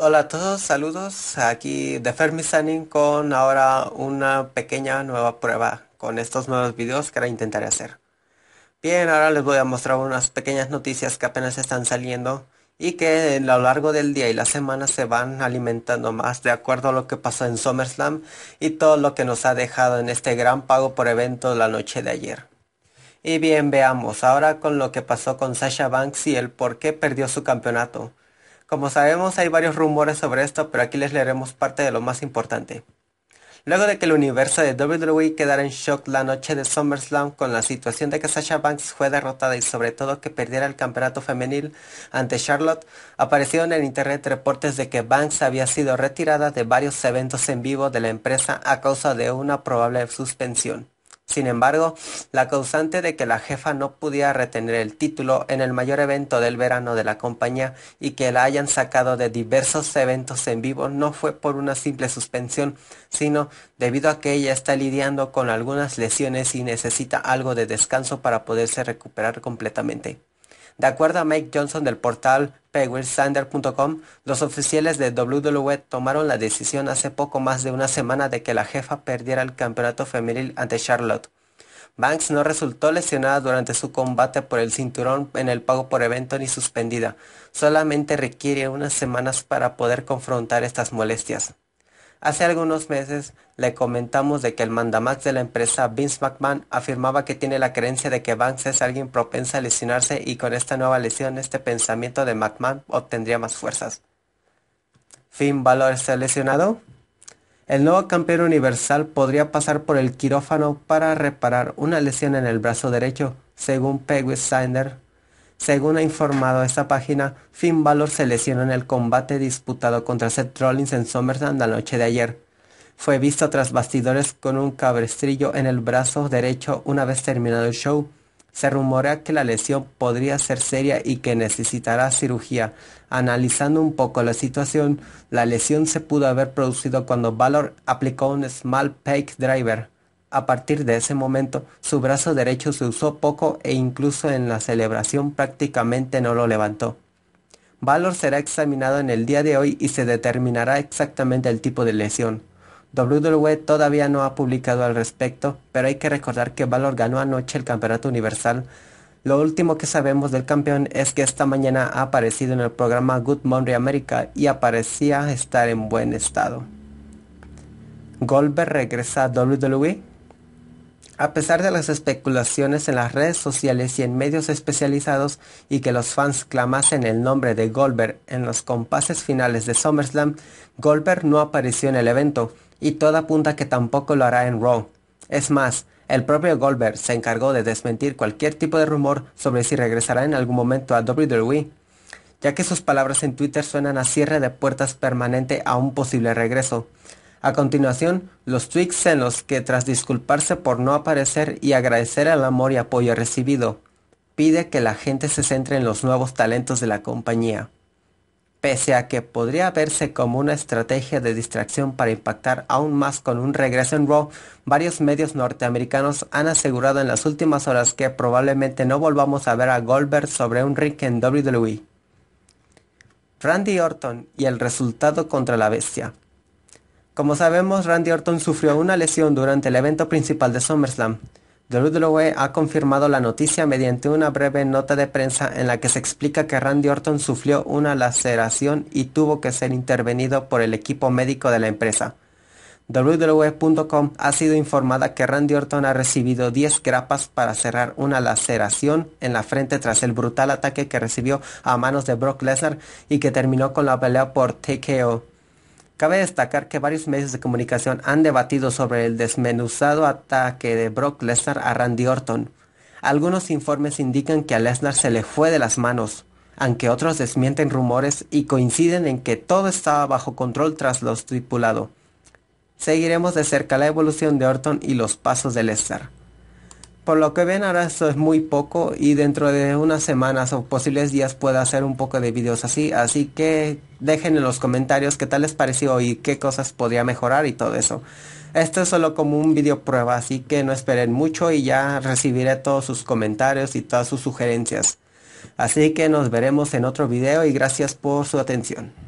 Hola a todos, saludos. Aquí de Fermi Sunning con ahora una pequeña nueva prueba con estos nuevos videos que ahora intentaré hacer. Bien, ahora les voy a mostrar unas pequeñas noticias que apenas están saliendo y que a lo largo del día y la semana se van alimentando más de acuerdo a lo que pasó en SummerSlam y todo lo que nos ha dejado en este gran pago por evento la noche de ayer. Y bien, veamos ahora con lo que pasó con Sasha Banks y el por qué perdió su campeonato. Como sabemos hay varios rumores sobre esto, pero aquí les leeremos parte de lo más importante. Luego de que el universo de WWE quedara en shock la noche de SummerSlam con la situación de que Sasha Banks fue derrotada y sobre todo que perdiera el campeonato femenil ante Charlotte, aparecieron en internet reportes de que Banks había sido retirada de varios eventos en vivo de la empresa a causa de una probable suspensión. Sin embargo, la causante de que la jefa no pudiera retener el título en el mayor evento del verano de la compañía y que la hayan sacado de diversos eventos en vivo no fue por una simple suspensión, sino debido a que ella está lidiando con algunas lesiones y necesita algo de descanso para poderse recuperar completamente. De acuerdo a Mike Johnson del portal PeguilSander.com, los oficiales de WWE tomaron la decisión hace poco más de una semana de que la jefa perdiera el campeonato femenil ante Charlotte. Banks no resultó lesionada durante su combate por el cinturón en el pago por evento ni suspendida. Solamente requiere unas semanas para poder confrontar estas molestias. Hace algunos meses le comentamos de que el mandamax de la empresa Vince McMahon afirmaba que tiene la creencia de que Banks es alguien propensa a lesionarse y con esta nueva lesión este pensamiento de McMahon obtendría más fuerzas. ¿Finn Balor está lesionado? El nuevo campeón universal podría pasar por el quirófano para reparar una lesión en el brazo derecho, según Peggy Snyder. Según ha informado esta página, Finn Balor se lesionó en el combate disputado contra Seth Rollins en Somerset la noche de ayer. Fue visto tras bastidores con un cabrestrillo en el brazo derecho una vez terminado el show. Se rumorea que la lesión podría ser seria y que necesitará cirugía. Analizando un poco la situación, la lesión se pudo haber producido cuando Balor aplicó un Small Pike Driver a partir de ese momento, su brazo derecho se usó poco e incluso en la celebración prácticamente no lo levantó. Valor será examinado en el día de hoy y se determinará exactamente el tipo de lesión. WWE todavía no ha publicado al respecto, pero hay que recordar que Valor ganó anoche el Campeonato Universal. Lo último que sabemos del campeón es que esta mañana ha aparecido en el programa Good Morning America y aparecía estar en buen estado. Goldberg regresa a WWE a pesar de las especulaciones en las redes sociales y en medios especializados y que los fans clamasen el nombre de Goldberg en los compases finales de SummerSlam, Goldberg no apareció en el evento y toda apunta que tampoco lo hará en Raw. Es más, el propio Goldberg se encargó de desmentir cualquier tipo de rumor sobre si regresará en algún momento a WWE, ya que sus palabras en Twitter suenan a cierre de puertas permanente a un posible regreso. A continuación, los los que tras disculparse por no aparecer y agradecer el amor y apoyo recibido, pide que la gente se centre en los nuevos talentos de la compañía. Pese a que podría verse como una estrategia de distracción para impactar aún más con un regreso en Raw, varios medios norteamericanos han asegurado en las últimas horas que probablemente no volvamos a ver a Goldberg sobre un ring en WWE. Randy Orton y el resultado contra la bestia. Como sabemos, Randy Orton sufrió una lesión durante el evento principal de SummerSlam. WWE e ha confirmado la noticia mediante una breve nota de prensa en la que se explica que Randy Orton sufrió una laceración y tuvo que ser intervenido por el equipo médico de la empresa. WWE.com ha sido informada que Randy Orton ha recibido 10 grapas para cerrar una laceración en la frente tras el brutal ataque que recibió a manos de Brock Lesnar y que terminó con la pelea por TKO. Cabe destacar que varios medios de comunicación han debatido sobre el desmenuzado ataque de Brock Lesnar a Randy Orton. Algunos informes indican que a Lesnar se le fue de las manos, aunque otros desmienten rumores y coinciden en que todo estaba bajo control tras lo estipulado. Seguiremos de cerca la evolución de Orton y los pasos de Lesnar por lo que ven ahora esto es muy poco y dentro de unas semanas o posibles días pueda hacer un poco de videos así, así que dejen en los comentarios qué tal les pareció y qué cosas podría mejorar y todo eso. Esto es solo como un video prueba, así que no esperen mucho y ya recibiré todos sus comentarios y todas sus sugerencias. Así que nos veremos en otro video y gracias por su atención.